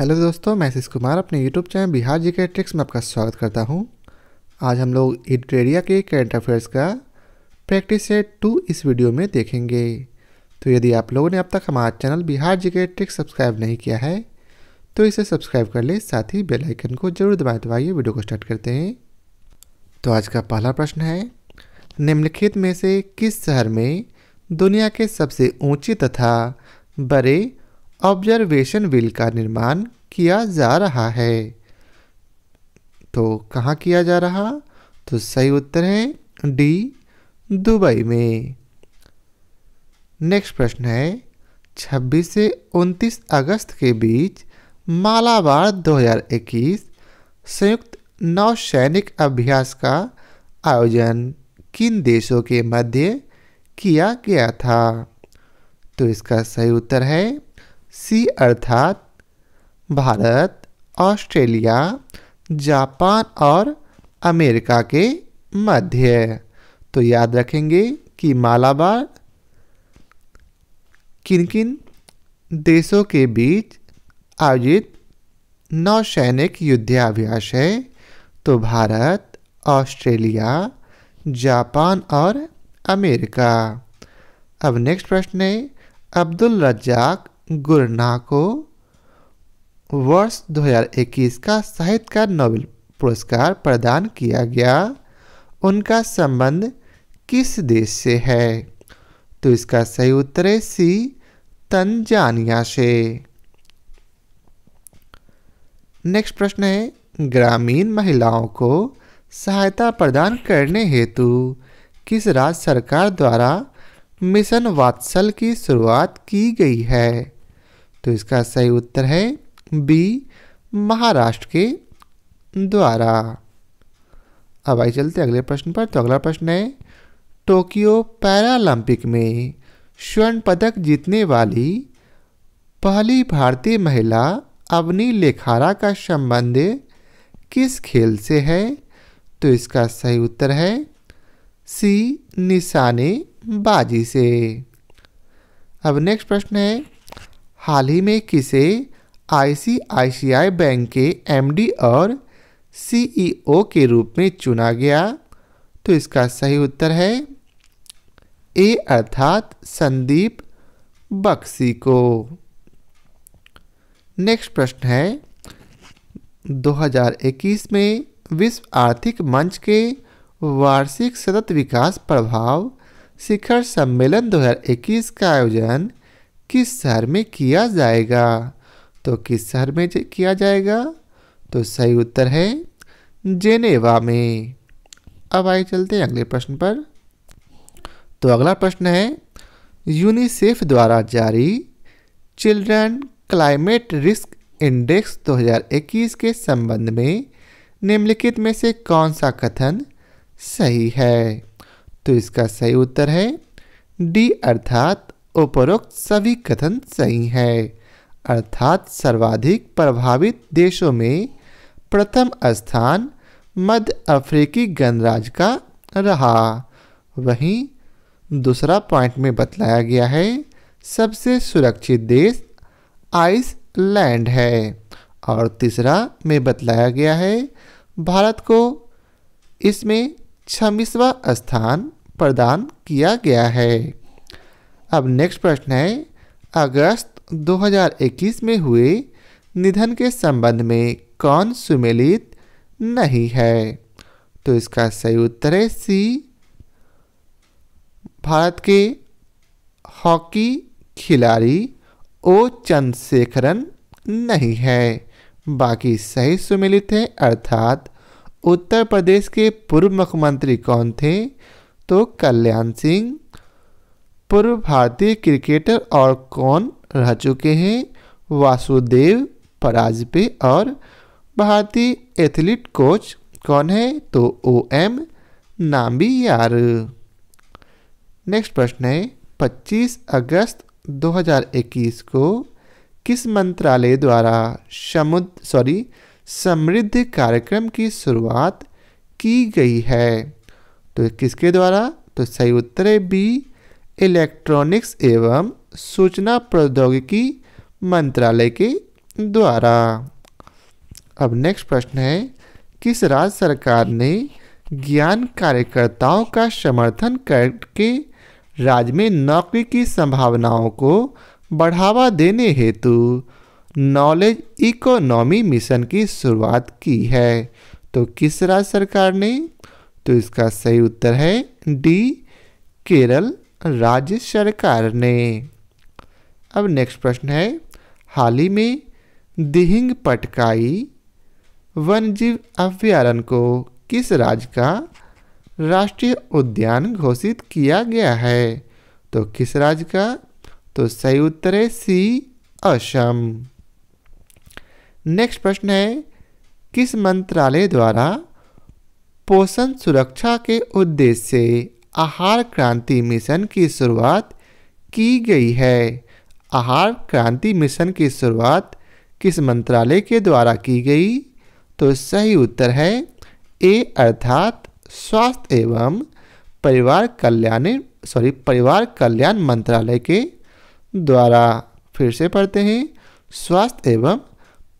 hello दोस्तों मैं शिश कुमार अपने यूट्यूब चैनल बिहार जी के ट्रिक्स में आपका स्वागत करता हूं आज हम लोग इटेरिया के करंट अफेयर्स का प्रैक्टिस सेट टू इस वीडियो में देखेंगे तो यदि आप लोगों ने अब तक हमारा चैनल बिहार जी के ट्रिक्स सब्सक्राइब नहीं किया है तो इसे सब्सक्राइब कर ले साथ ही बेलाइकन को जरूर दबाए दबाइए वीडियो को स्टार्ट करते हैं तो आज का पहला प्रश्न है निम्नलिखित में से किस शहर में दुनिया के सबसे ऊँचे तथा बड़े ऑब्जर्वेशन व्हील का निर्माण किया जा रहा है तो कहाँ किया जा रहा तो सही उत्तर है डी दुबई में नेक्स्ट प्रश्न है 26 से 29 अगस्त के बीच मालाबार 2021 संयुक्त नौसैनिक अभ्यास का आयोजन किन देशों के मध्य किया गया था तो इसका सही उत्तर है सी अर्थात भारत ऑस्ट्रेलिया जापान और अमेरिका के मध्य तो याद रखेंगे कि मालाबार किन किन देशों के बीच आयोजित नौसैनिक युद्धाभ्यास है तो भारत ऑस्ट्रेलिया जापान और अमेरिका अब नेक्स्ट प्रश्न है अब्दुल रज्जाक गुरना को वर्ष 2021 का का नोबेल पुरस्कार प्रदान किया गया उनका संबंध किस देश से है तो इसका सही उत्तर है सी तंजानिया से नेक्स्ट प्रश्न है ग्रामीण महिलाओं को सहायता प्रदान करने हेतु किस राज्य सरकार द्वारा मिशन वात्सल की शुरुआत की गई है तो इसका सही उत्तर है बी महाराष्ट्र के द्वारा अब आइए चलते अगले प्रश्न पर तो अगला प्रश्न है टोक्यो पैरालंपिक में स्वर्ण पदक जीतने वाली पहली भारतीय महिला अवनी लेखारा का संबंध किस खेल से है तो इसका सही उत्तर है सी निशाने बाजी से अब नेक्स्ट प्रश्न है हाल ही में किसे आईसीआईसीआई बैंक के एमडी और सीईओ के रूप में चुना गया तो इसका सही उत्तर है ए अर्थात संदीप बक्सी को नेक्स्ट प्रश्न है 2021 में विश्व आर्थिक मंच के वार्षिक सतत विकास प्रभाव शिखर सम्मेलन 2021 का आयोजन किस शहर में किया जाएगा तो किस शहर में किया जाएगा तो सही उत्तर है जेनेवा में अब आइए चलते हैं अगले प्रश्न पर तो अगला प्रश्न है यूनिसेफ द्वारा जारी चिल्ड्रन क्लाइमेट रिस्क इंडेक्स 2021 के संबंध में निम्नलिखित में से कौन सा कथन सही है तो इसका सही उत्तर है डी अर्थात उपरोक्त सभी कथन सही है अर्थात सर्वाधिक प्रभावित देशों में प्रथम स्थान मध्य अफ्रीकी गणराज्य का रहा वहीं दूसरा पॉइंट में बतलाया गया है सबसे सुरक्षित देश आइसलैंड है और तीसरा में बतलाया गया है भारत को इसमें छब्बीसवा स्थान प्रदान किया गया है अब नेक्स्ट प्रश्न है अगस्त 2021 में हुए निधन के संबंध में कौन सुमेलित नहीं है तो इसका सही उत्तर है सी भारत के हॉकी खिलाड़ी ओ चंद्रशेखरन नहीं है बाकी सही सुमेलित है अर्थात उत्तर प्रदेश के पूर्व मुख्यमंत्री कौन थे तो कल्याण सिंह पूर्व भारतीय क्रिकेटर और कौन रह चुके हैं वासुदेव पराजपे और भारतीय एथलीट कोच कौन है तो ओ एम नाम्बी यार नेक्स्ट प्रश्न है 25 अगस्त 2021 को किस मंत्रालय द्वारा समुद्र सॉरी समृद्ध कार्यक्रम की शुरुआत की गई है तो किसके द्वारा तो सही उत्तर है बी इलेक्ट्रॉनिक्स एवं सूचना प्रौद्योगिकी मंत्रालय के द्वारा अब नेक्स्ट प्रश्न है किस राज्य सरकार ने ज्ञान कार्यकर्ताओं का समर्थन करके राज्य में नौकरी की संभावनाओं को बढ़ावा देने हेतु नॉलेज इकोनॉमी मिशन की शुरुआत की है तो किस राज्य सरकार ने तो इसका सही उत्तर है डी केरल राज्य सरकार ने अब नेक्स्ट प्रश्न है हाल ही में दिहिंग पटकाई वन जीव अभ्यारण्य को किस राज्य का राष्ट्रीय उद्यान घोषित किया गया है तो किस राज्य का तो सही उत्तर है सी असम नेक्स्ट प्रश्न है किस मंत्रालय द्वारा पोषण सुरक्षा के उद्देश्य से आहार क्रांति मिशन की शुरुआत की गई है आहार क्रांति मिशन की शुरुआत किस मंत्रालय के द्वारा की गई तो सही उत्तर है ए अर्थात स्वास्थ्य एवं परिवार कल्याण सॉरी परिवार कल्याण मंत्रालय के द्वारा फिर से पढ़ते हैं स्वास्थ्य एवं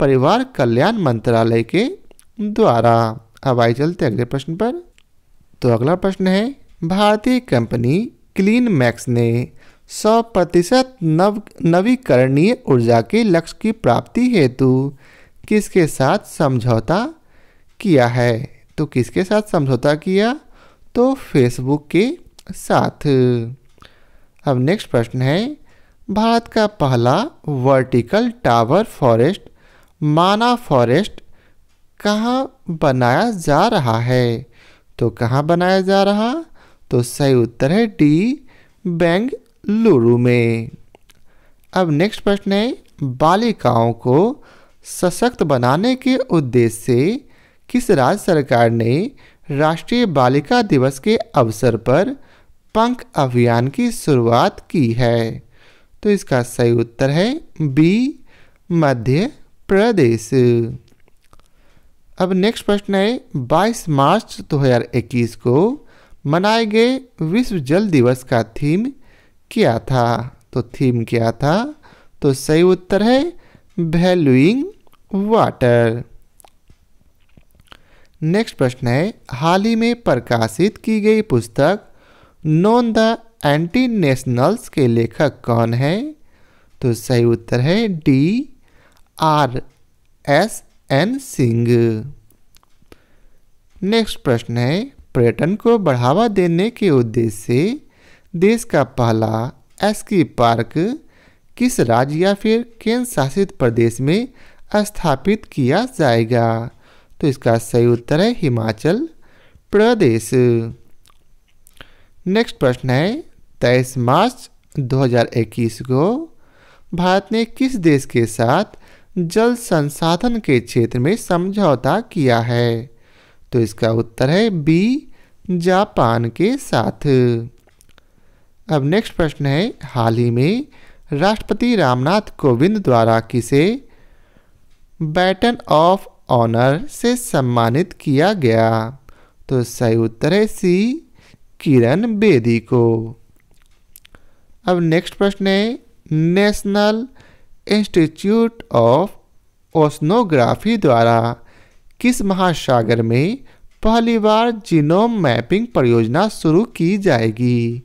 परिवार कल्याण मंत्रालय के द्वारा अब आई चलते अगले प्रश्न पर तो अगला प्रश्न है भारतीय कंपनी क्लीन मैक्स ने 100 प्रतिशत नव नवीकरणीय ऊर्जा के लक्ष्य की प्राप्ति हेतु किसके साथ समझौता किया है तो किसके साथ समझौता किया तो फेसबुक के साथ अब नेक्स्ट प्रश्न है भारत का पहला वर्टिकल टावर फॉरेस्ट माना फॉरेस्ट कहाँ बनाया जा रहा है तो कहाँ बनाया जा रहा तो सही उत्तर है डी बेंगलुरु में अब नेक्स्ट प्रश्न है बालिकाओं को सशक्त बनाने के उद्देश्य से किस राज्य सरकार ने राष्ट्रीय बालिका दिवस के अवसर पर पंख अभियान की शुरुआत की है तो इसका सही उत्तर है बी मध्य प्रदेश अब नेक्स्ट प्रश्न है 22 मार्च 2021 को मनाए गए विश्व जल दिवस का थीम क्या था तो थीम क्या था तो सही उत्तर है वैल्यूइंग वाटर नेक्स्ट प्रश्न है हाल ही में प्रकाशित की गई पुस्तक नॉन द एंटी नेशनल्स के लेखक कौन है तो सही उत्तर है D R S N Singh next प्रश्न है पर्यटन को बढ़ावा देने के उद्देश्य से देश का पहला एस्की पार्क किस राज्य या फिर केंद्र शासित प्रदेश में स्थापित किया जाएगा तो इसका सही उत्तर है हिमाचल प्रदेश नेक्स्ट प्रश्न है तेईस मार्च 2021 को भारत ने किस देश के साथ जल संसाधन के क्षेत्र में समझौता किया है तो इसका उत्तर है बी जापान के साथ अब नेक्स्ट प्रश्न है हाल ही में राष्ट्रपति रामनाथ कोविंद द्वारा किसे बैटन ऑफ ऑनर से सम्मानित किया गया तो सही उत्तर है सी किरण बेदी को अब नेक्स्ट प्रश्न है नेशनल इंस्टीट्यूट ऑफ ओस्नोग्राफी द्वारा किस महासागर में पहली बार जीनोम मैपिंग परियोजना शुरू की जाएगी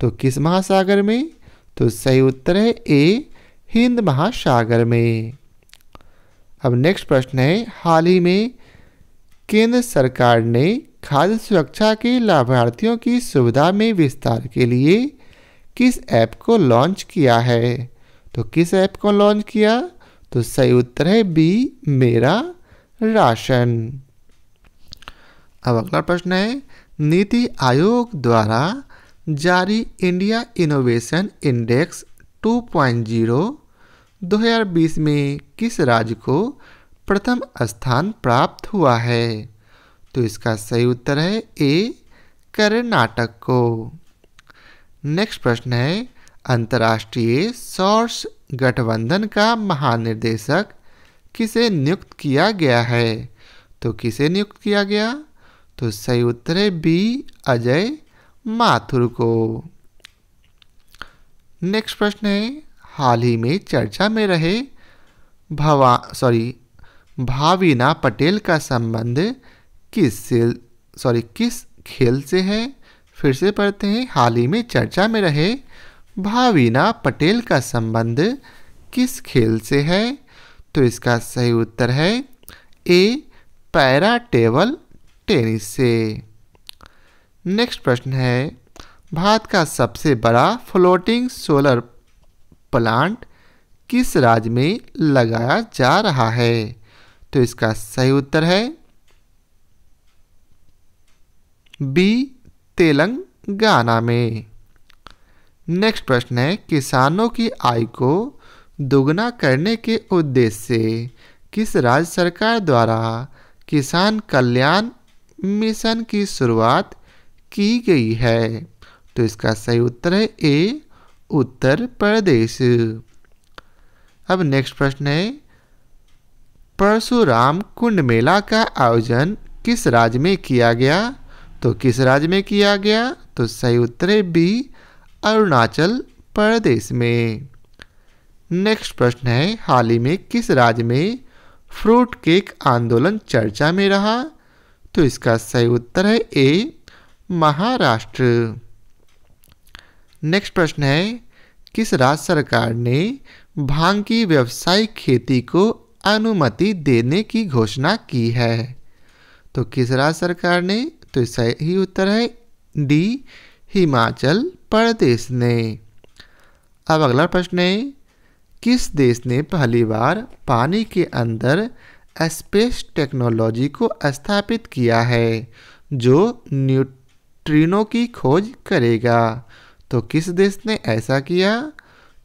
तो किस महासागर में तो सही उत्तर है ए हिंद महासागर में अब नेक्स्ट प्रश्न है हाल ही में केंद्र सरकार ने खाद्य सुरक्षा के लाभार्थियों की सुविधा में विस्तार के लिए किस ऐप को लॉन्च किया है तो किस ऐप को लॉन्च किया तो सही उत्तर है बी मेरा राशन अब अगला प्रश्न है नीति आयोग द्वारा जारी इंडिया इनोवेशन इंडेक्स 2.0 2020 में किस राज्य को प्रथम स्थान प्राप्त हुआ है तो इसका सही उत्तर है ए कर्नाटक को नेक्स्ट प्रश्न है अंतर्राष्ट्रीय सोर्स गठबंधन का महानिर्देशक किसे नियुक्त किया गया है तो किसे नियुक्त किया गया तो सही उत्तर है बी अजय माथुर को नेक्स्ट प्रश्न है हाल ही में चर्चा में रहे भवा सॉरी भाविना पटेल का संबंध किस से सॉरी किस खेल से है फिर से पढ़ते हैं हाल ही में चर्चा में रहे भाविना पटेल का संबंध किस खेल से है तो इसका सही उत्तर है ए पैरा टेबल टेनिस से नेक्स्ट प्रश्न है भारत का सबसे बड़ा फ्लोटिंग सोलर प्लांट किस राज्य में लगाया जा रहा है तो इसका सही उत्तर है बी तेलंगाना में नेक्स्ट प्रश्न है किसानों की आय को दोगुना करने के उद्देश्य से किस राज्य सरकार द्वारा किसान कल्याण मिशन की शुरुआत की गई है तो इसका सही उत्तर है ए उत्तर प्रदेश अब नेक्स्ट प्रश्न है परशुराम कुंड मेला का आयोजन किस राज्य में किया गया तो किस राज्य में किया गया तो सही उत्तर है बी अरुणाचल प्रदेश में नेक्स्ट प्रश्न है हाल ही में किस राज्य में फ्रूट केक आंदोलन चर्चा में रहा तो इसका सही उत्तर है ए महाराष्ट्र नेक्स्ट प्रश्न है किस राज्य सरकार ने भांग की व्यावसायिक खेती को अनुमति देने की घोषणा की है तो किस राज्य सरकार ने तो इसका ही उत्तर है डी हिमाचल प्रदेश ने अब अगला प्रश्न है किस देश ने पहली बार पानी के अंदर स्पेस टेक्नोलॉजी को स्थापित किया है जो न्यूट्रिनो की खोज करेगा तो किस देश ने ऐसा किया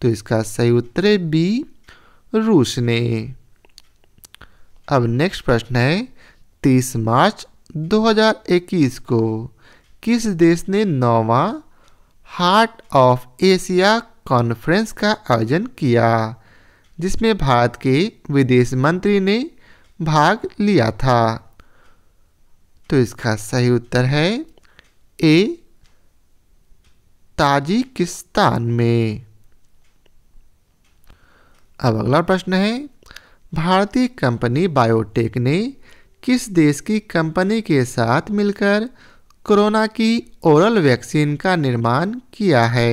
तो इसका सही उत्तर बी रूस ने अब नेक्स्ट प्रश्न है 30 मार्च 2021 को किस देश ने नौवा हार्ट ऑफ एशिया कॉन्फ्रेंस का आयोजन किया जिसमें भारत के विदेश मंत्री ने भाग लिया था तो इसका सही उत्तर है ए ताजिकिस्तान में अब अगला प्रश्न है भारतीय कंपनी बायोटेक ने किस देश की कंपनी के साथ मिलकर कोरोना की ओरल वैक्सीन का निर्माण किया है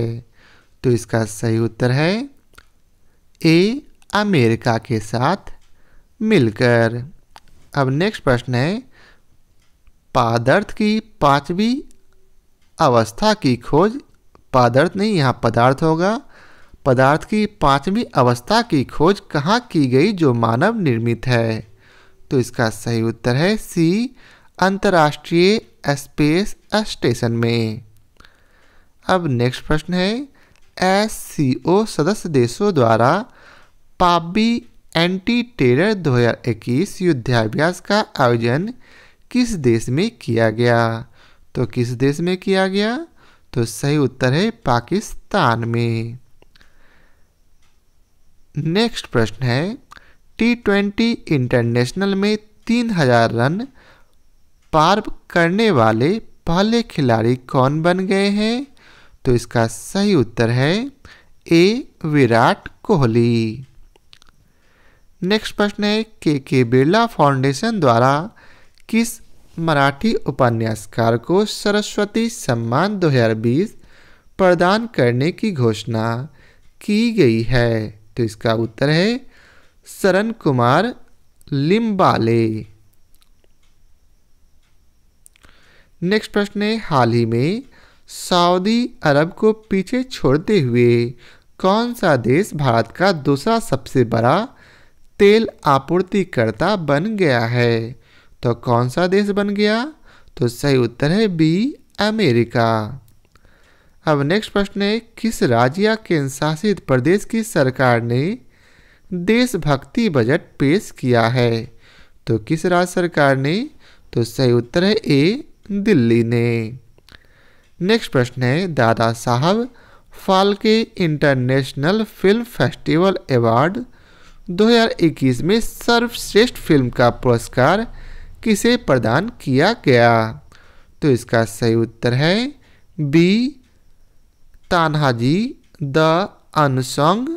तो इसका सही उत्तर है ए अमेरिका के साथ मिलकर अब नेक्स्ट प्रश्न है पादार्थ की पांचवी अवस्था की खोज पादार्थ नहीं यहाँ पदार्थ होगा पदार्थ की पांचवी अवस्था की खोज कहाँ की गई जो मानव निर्मित है तो इसका सही उत्तर है सी अंतर्राष्ट्रीय स्पेस स्टेशन में अब नेक्स्ट प्रश्न है एस सदस्य देशों द्वारा पाबी एंटी टेरर 2021 युद्धाभ्यास का आयोजन किस देश में किया गया तो किस देश में किया गया तो सही उत्तर है पाकिस्तान में नेक्स्ट प्रश्न है टी ट्वेंटी इंटरनेशनल में तीन हजार रन पार करने वाले पहले खिलाड़ी कौन बन गए हैं तो इसका सही उत्तर है ए विराट कोहली नेक्स्ट प्रश्न है के के बिरला फाउंडेशन द्वारा किस मराठी उपन्यासकार को सरस्वती सम्मान 2020 प्रदान करने की घोषणा की गई है तो इसका उत्तर है शरण कुमार लिम्बाले नेक्स्ट प्रश्न है हाल ही में सऊदी अरब को पीछे छोड़ते हुए कौन सा देश भारत का दूसरा सबसे बड़ा तेल आपूर्तिकर्ता बन गया है तो कौन सा देश बन गया तो सही उत्तर है बी अमेरिका अब नेक्स्ट प्रश्न है किस राज्य या केंद्र शासित प्रदेश की सरकार ने देशभक्ति बजट पेश किया है तो किस राज्य सरकार ने तो सही उत्तर है ए दिल्ली ने नेक्स्ट प्रश्न है Dada Saheb Phalke international film festival award 2021 में सर्वश्रेष्ठ फिल्म का पुरस्कार किसे प्रदान किया गया तो इसका सही उत्तर है B Tanhaji the unsung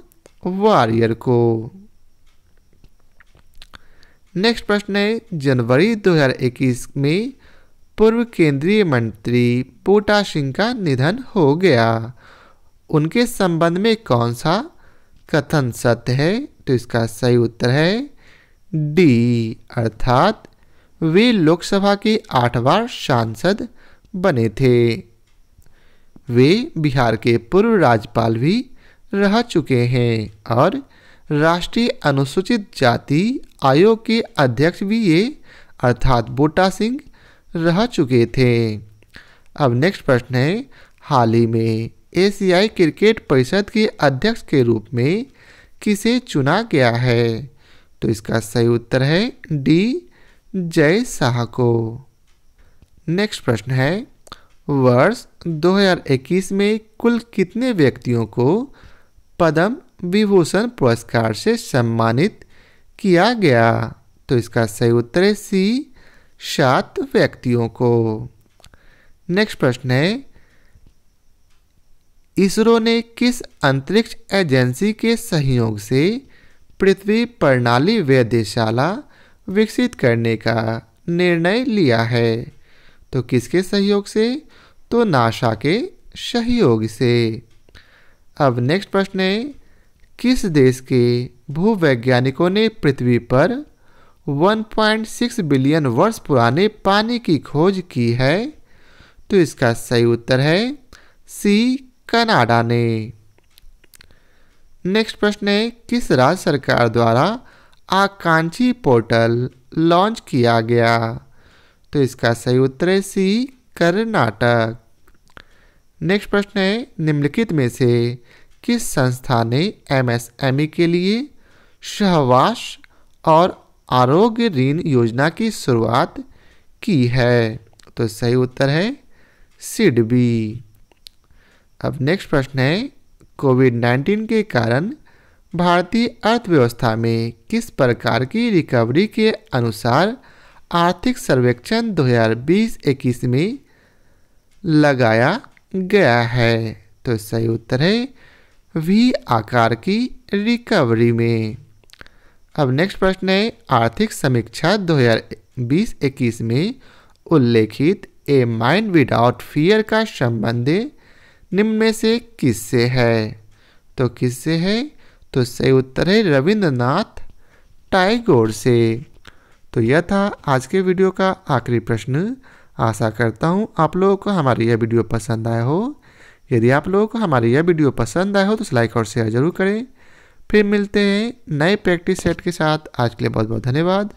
warrior को नेक्स्ट प्रश्न है जनवरी 2021 में पूर्व केंद्रीय मंत्री पोटा सिंह का निधन हो गया उनके संबंध में कौन सा कथन सत्य है तो इसका सही उत्तर है डी अर्थात वे लोकसभा के आठ बार सांसद बने थे वे बिहार के पूर्व राज्यपाल भी रह चुके हैं और राष्ट्रीय अनुसूचित जाति आयोग के अध्यक्ष भी ये अर्थात बोटा सिंह रह चुके थे अब नेक्स्ट प्रश्न है हाल ही में एशियाई क्रिकेट परिषद के अध्यक्ष के रूप में किसे चुना गया है तो इसका सही उत्तर है डी जय शाह को नेक्स्ट प्रश्न है वर्ष 2021 में कुल कितने व्यक्तियों को पद्म विभूषण पुरस्कार से सम्मानित किया गया तो इसका सही उत्तर है सी सात व्यक्तियों को नेक्स्ट प्रश्न है इसरो ने किस अंतरिक्ष एजेंसी के सहयोग से पृथ्वी प्रणाली वैद्यशाला विकसित करने का निर्णय लिया है तो किसके सहयोग से तो नाशा के सहयोग से अब नेक्स्ट प्रश्न है किस देश के भूवैज्ञानिकों ने पृथ्वी पर 1.6 बिलियन वर्ष पुराने पानी की खोज की है तो इसका सही उत्तर है सी कनाडा ने नेक्स्ट प्रश्न है किस राज्य सरकार द्वारा आकांक्षी पोर्टल लॉन्च किया गया तो इसका सही उत्तर है सी कर्नाटक नेक्स्ट प्रश्न है निम्नलिखित में से किस संस्था ने एमएसएमई के लिए सहवास और आरोग्य ऋण योजना की शुरुआत की है तो सही उत्तर है सीड बी अब नेक्स्ट प्रश्न है कोविड नाइन्टीन के कारण भारतीय अर्थव्यवस्था में किस प्रकार की रिकवरी के अनुसार आर्थिक सर्वेक्षण 2020-21 में लगाया गया है तो सही उत्तर है वी आकार की रिकवरी में अब नेक्स्ट प्रश्न है आर्थिक समीक्षा 2020-21 में उल्लेखित ए माइंड विदाउट फियर का संबंध निम्न में से किससे है तो किससे है तो सही उत्तर है रविंद्रनाथ टाइगोर से तो यह था आज के वीडियो का आखिरी प्रश्न आशा करता हूँ आप लोगों को हमारी यह वीडियो पसंद आया हो यदि आप लोगों को हमारी यह वीडियो पसंद आया हो तो लाइक और शेयर जरूर करें फिर मिलते हैं नए प्रैक्टिस सेट के साथ आज के लिए बहुत बहुत धन्यवाद